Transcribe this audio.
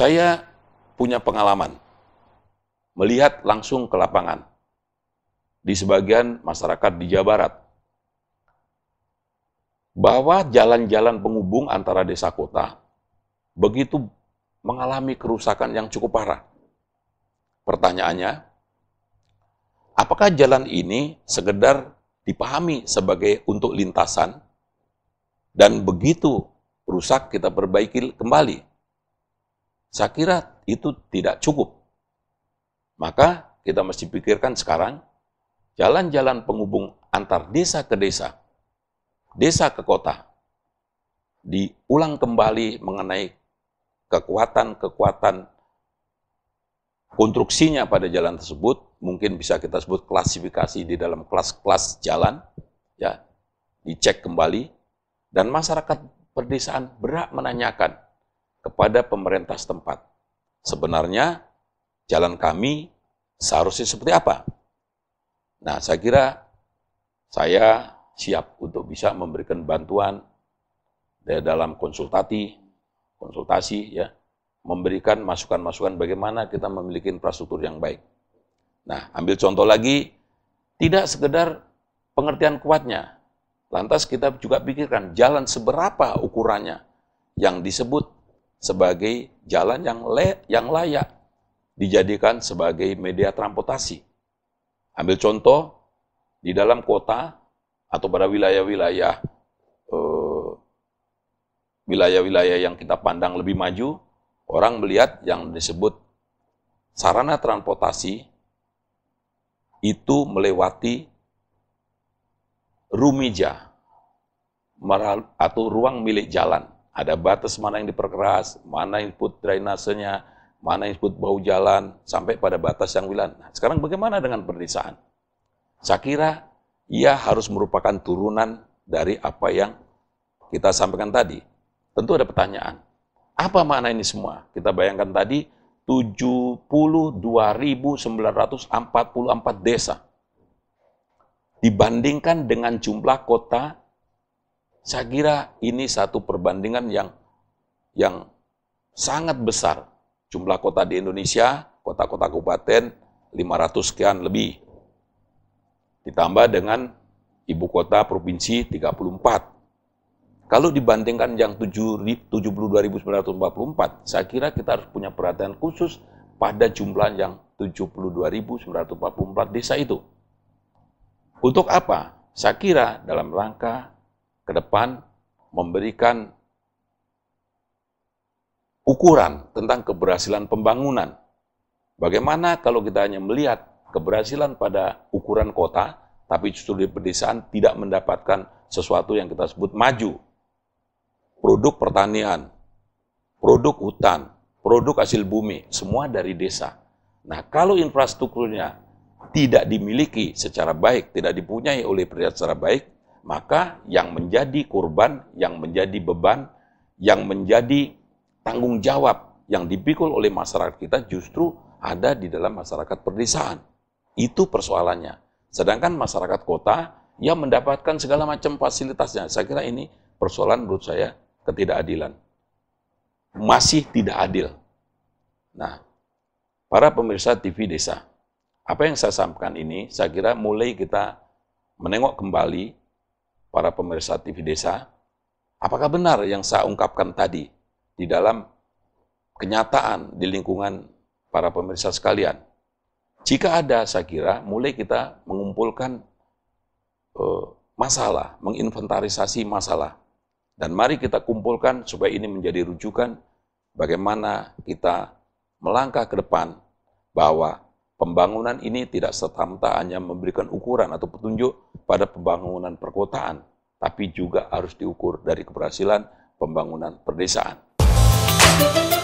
Saya punya pengalaman melihat langsung ke lapangan di sebagian masyarakat di Jawa Barat bahwa jalan-jalan penghubung antara desa kota begitu mengalami kerusakan yang cukup parah. Pertanyaannya, apakah jalan ini sekedar dipahami sebagai untuk lintasan dan begitu rusak kita perbaiki kembali saya kira itu tidak cukup. Maka kita mesti pikirkan sekarang, jalan-jalan penghubung antar desa ke desa, desa ke kota, diulang kembali mengenai kekuatan-kekuatan konstruksinya pada jalan tersebut, mungkin bisa kita sebut klasifikasi di dalam kelas-kelas jalan, ya dicek kembali, dan masyarakat perdesaan berat menanyakan, kepada pemerintah setempat. Sebenarnya jalan kami seharusnya seperti apa? Nah, saya kira saya siap untuk bisa memberikan bantuan dalam konsultasi konsultasi ya, memberikan masukan-masukan bagaimana kita memiliki infrastruktur yang baik. Nah, ambil contoh lagi, tidak sekedar pengertian kuatnya, lantas kita juga pikirkan jalan seberapa ukurannya yang disebut sebagai jalan yang, le yang layak dijadikan sebagai media transportasi. Ambil contoh, di dalam kota atau pada wilayah-wilayah eh, wilayah-wilayah yang kita pandang lebih maju, orang melihat yang disebut sarana transportasi itu melewati rumija atau ruang milik jalan. Ada batas mana yang diperkeras, mana yang put drainasenya, mana yang put bau jalan, sampai pada batas yang wilan. Nah, sekarang bagaimana dengan perdesaan? Saya kira ia harus merupakan turunan dari apa yang kita sampaikan tadi. Tentu ada pertanyaan. Apa makna ini semua? Kita bayangkan tadi 72.944 desa. Dibandingkan dengan jumlah kota saya kira ini satu perbandingan yang yang sangat besar. Jumlah kota di Indonesia, kota-kota kabupaten 500 sekian lebih. Ditambah dengan ibu kota provinsi 34. Kalau dibandingkan yang 72.944, saya kira kita harus punya perhatian khusus pada jumlah yang 72.944 desa itu. Untuk apa? Saya kira dalam rangka ke depan memberikan ukuran tentang keberhasilan pembangunan. Bagaimana kalau kita hanya melihat keberhasilan pada ukuran kota, tapi justru di pedesaan tidak mendapatkan sesuatu yang kita sebut maju. Produk pertanian, produk hutan, produk hasil bumi, semua dari desa. Nah, kalau infrastrukturnya tidak dimiliki secara baik, tidak dipunyai oleh pria secara baik, maka yang menjadi kurban, yang menjadi beban, yang menjadi tanggung jawab yang dipikul oleh masyarakat kita justru ada di dalam masyarakat perdesaan. Itu persoalannya. Sedangkan masyarakat kota yang mendapatkan segala macam fasilitasnya. Saya kira ini persoalan menurut saya ketidakadilan. Masih tidak adil. Nah, para pemirsa TV Desa, apa yang saya sampaikan ini saya kira mulai kita menengok kembali para pemirsa TV Desa, apakah benar yang saya ungkapkan tadi di dalam kenyataan di lingkungan para pemirsa sekalian? Jika ada, saya kira mulai kita mengumpulkan eh, masalah, menginventarisasi masalah. Dan mari kita kumpulkan supaya ini menjadi rujukan bagaimana kita melangkah ke depan bahwa pembangunan ini tidak serta-merta hanya memberikan ukuran atau petunjuk pada pembangunan perkotaan, tapi juga harus diukur dari keberhasilan pembangunan perdesaan. Thank